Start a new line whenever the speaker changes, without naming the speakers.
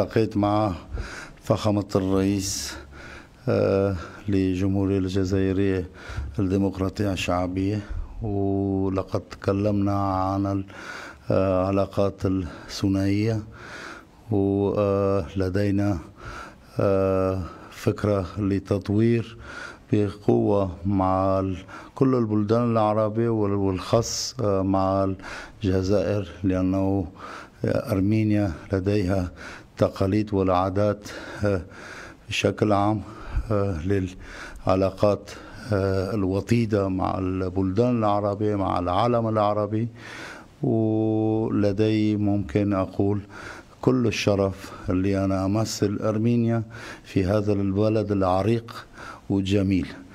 التقيت مع فخامة الرئيس آه، لجمهورية الجزائرية الديمقراطية الشعبية ولقد تكلمنا عن العلاقات آه، الثنائية ولدينا آه، فكرة لتطوير بقوة مع كل البلدان العربية والخاص مع الجزائر لأنه أرمينيا لديها التقاليد والعادات آه، بشكل عام آه، للعلاقات آه، الوطيدة مع البلدان العربية مع العالم العربي ولدي ممكن أقول كل الشرف اللي أنا أمثل أرمينيا في هذا البلد العريق وجميل